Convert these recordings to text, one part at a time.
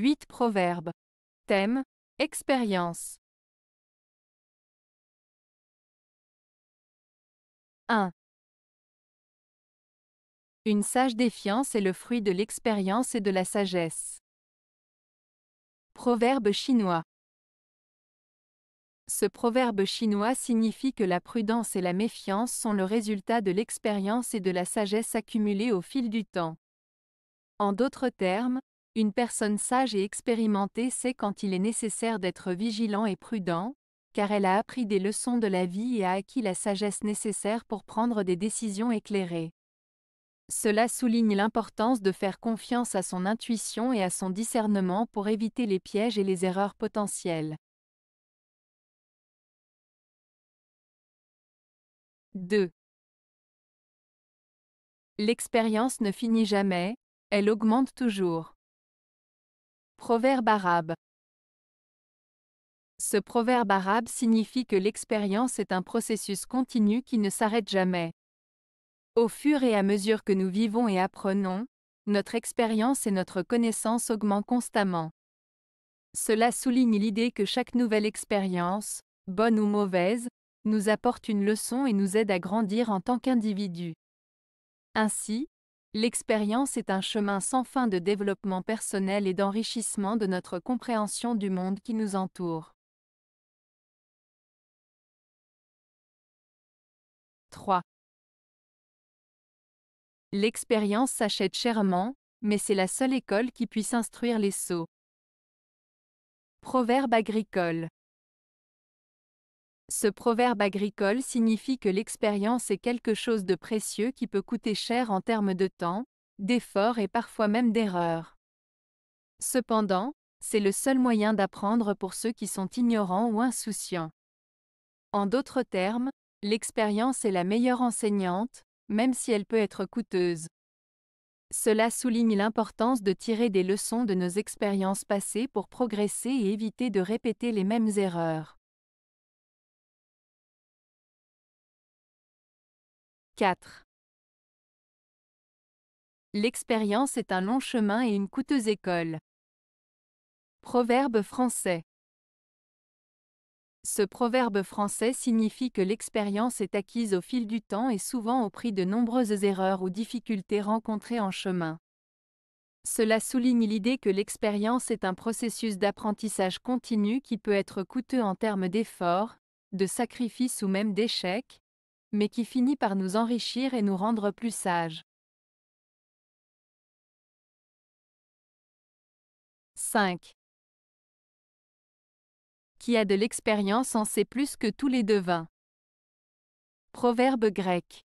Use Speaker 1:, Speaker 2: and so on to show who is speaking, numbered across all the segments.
Speaker 1: 8 Proverbes. Thème Expérience. 1. Une sage défiance est le fruit de l'expérience et de la sagesse. Proverbe chinois.
Speaker 2: Ce proverbe chinois signifie que la prudence et la méfiance sont le résultat de l'expérience et de la sagesse accumulées au fil du temps. En d'autres termes, une personne sage et expérimentée sait quand il est nécessaire d'être vigilant et prudent, car elle a appris des leçons de la vie et a acquis la sagesse nécessaire pour prendre des décisions éclairées. Cela souligne l'importance de faire confiance à son intuition et à son discernement pour éviter les pièges et les erreurs
Speaker 1: potentielles. 2. L'expérience ne finit jamais, elle augmente toujours. Proverbe arabe.
Speaker 2: Ce proverbe arabe signifie que l'expérience est un processus continu qui ne s'arrête jamais. Au fur et à mesure que nous vivons et apprenons, notre expérience et notre connaissance augmentent constamment. Cela souligne l'idée que chaque nouvelle expérience, bonne ou mauvaise, nous apporte une leçon et nous aide à grandir en tant qu'individu. Ainsi, L'expérience est un chemin sans fin de développement personnel et d'enrichissement de notre compréhension du monde qui nous
Speaker 1: entoure. 3. L'expérience s'achète chèrement, mais c'est la seule école qui puisse instruire les sots. Proverbe
Speaker 2: agricole. Ce proverbe agricole signifie que l'expérience est quelque chose de précieux qui peut coûter cher en termes de temps, d'efforts et parfois même d'erreurs. Cependant, c'est le seul moyen d'apprendre pour ceux qui sont ignorants ou insouciants. En d'autres termes, l'expérience est la meilleure enseignante, même si elle peut être coûteuse. Cela souligne l'importance de tirer des leçons de nos expériences passées pour progresser et éviter de
Speaker 1: répéter les mêmes erreurs. 4. L'expérience est un long chemin et une coûteuse école. Proverbe français.
Speaker 2: Ce proverbe français signifie que l'expérience est acquise au fil du temps et souvent au prix de nombreuses erreurs ou difficultés rencontrées en chemin. Cela souligne l'idée que l'expérience est un processus d'apprentissage continu qui peut être coûteux en termes d'efforts, de sacrifices ou même d'échecs,
Speaker 1: mais qui finit par nous enrichir et nous rendre plus sages. 5. Qui a de l'expérience en sait plus que tous les devins.
Speaker 2: Proverbe grec.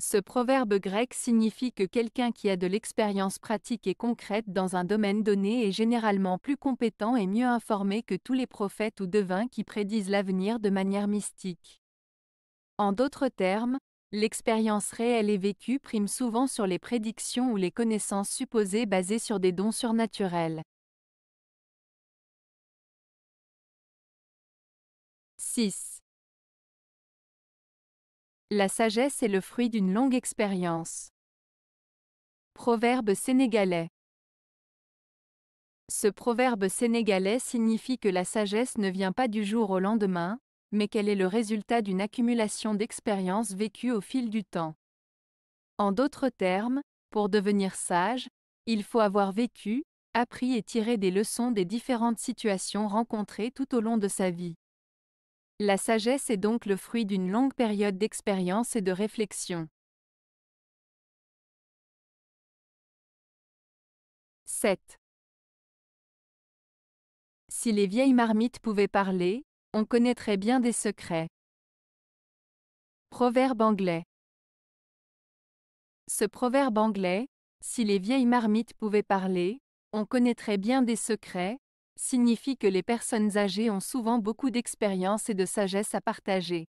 Speaker 2: Ce proverbe grec signifie que quelqu'un qui a de l'expérience pratique et concrète dans un domaine donné est généralement plus compétent et mieux informé que tous les prophètes ou devins qui prédisent l'avenir de manière mystique. En d'autres termes, l'expérience réelle et vécue prime souvent sur les
Speaker 1: prédictions ou les connaissances supposées basées sur des dons surnaturels. 6. La sagesse est le fruit d'une longue expérience.
Speaker 2: Proverbe sénégalais. Ce proverbe sénégalais signifie que la sagesse ne vient pas du jour au lendemain, mais qu'elle est le résultat d'une accumulation d'expériences vécues au fil du temps. En d'autres termes, pour devenir sage, il faut avoir vécu, appris et tiré des leçons des différentes situations rencontrées tout au long de sa vie. La sagesse est donc le fruit
Speaker 1: d'une longue période d'expérience et de réflexion. 7. Si les vieilles marmites pouvaient parler, on connaîtrait bien des secrets.
Speaker 2: Proverbe anglais. Ce proverbe anglais, si les vieilles marmites pouvaient parler, on connaîtrait bien des secrets, signifie que les personnes âgées ont souvent beaucoup d'expérience et de sagesse à partager.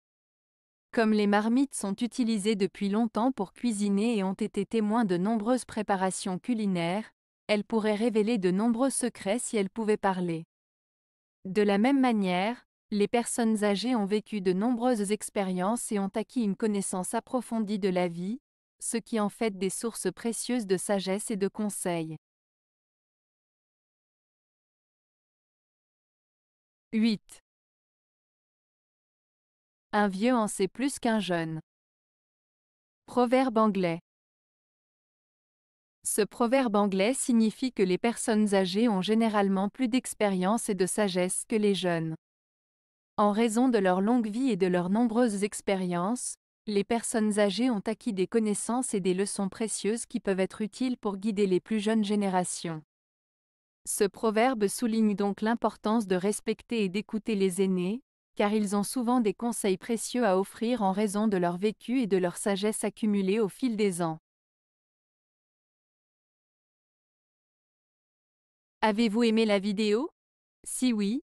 Speaker 2: Comme les marmites sont utilisées depuis longtemps pour cuisiner et ont été témoins de nombreuses préparations culinaires, elles pourraient révéler de nombreux secrets si elles pouvaient parler. De la même manière, les personnes âgées ont vécu de nombreuses expériences et ont acquis une connaissance approfondie de la vie, ce qui en fait des sources
Speaker 1: précieuses de sagesse et de conseils. 8. Un vieux en sait plus qu'un jeune. Proverbe anglais.
Speaker 2: Ce proverbe anglais signifie que les personnes âgées ont généralement plus d'expérience et de sagesse que les jeunes. En raison de leur longue vie et de leurs nombreuses expériences, les personnes âgées ont acquis des connaissances et des leçons précieuses qui peuvent être utiles pour guider les plus jeunes générations. Ce proverbe souligne donc l'importance de respecter et d'écouter les aînés, car ils ont souvent des conseils précieux à offrir en raison de leur vécu et de leur sagesse accumulée au fil des ans.
Speaker 1: Avez-vous aimé la vidéo Si oui,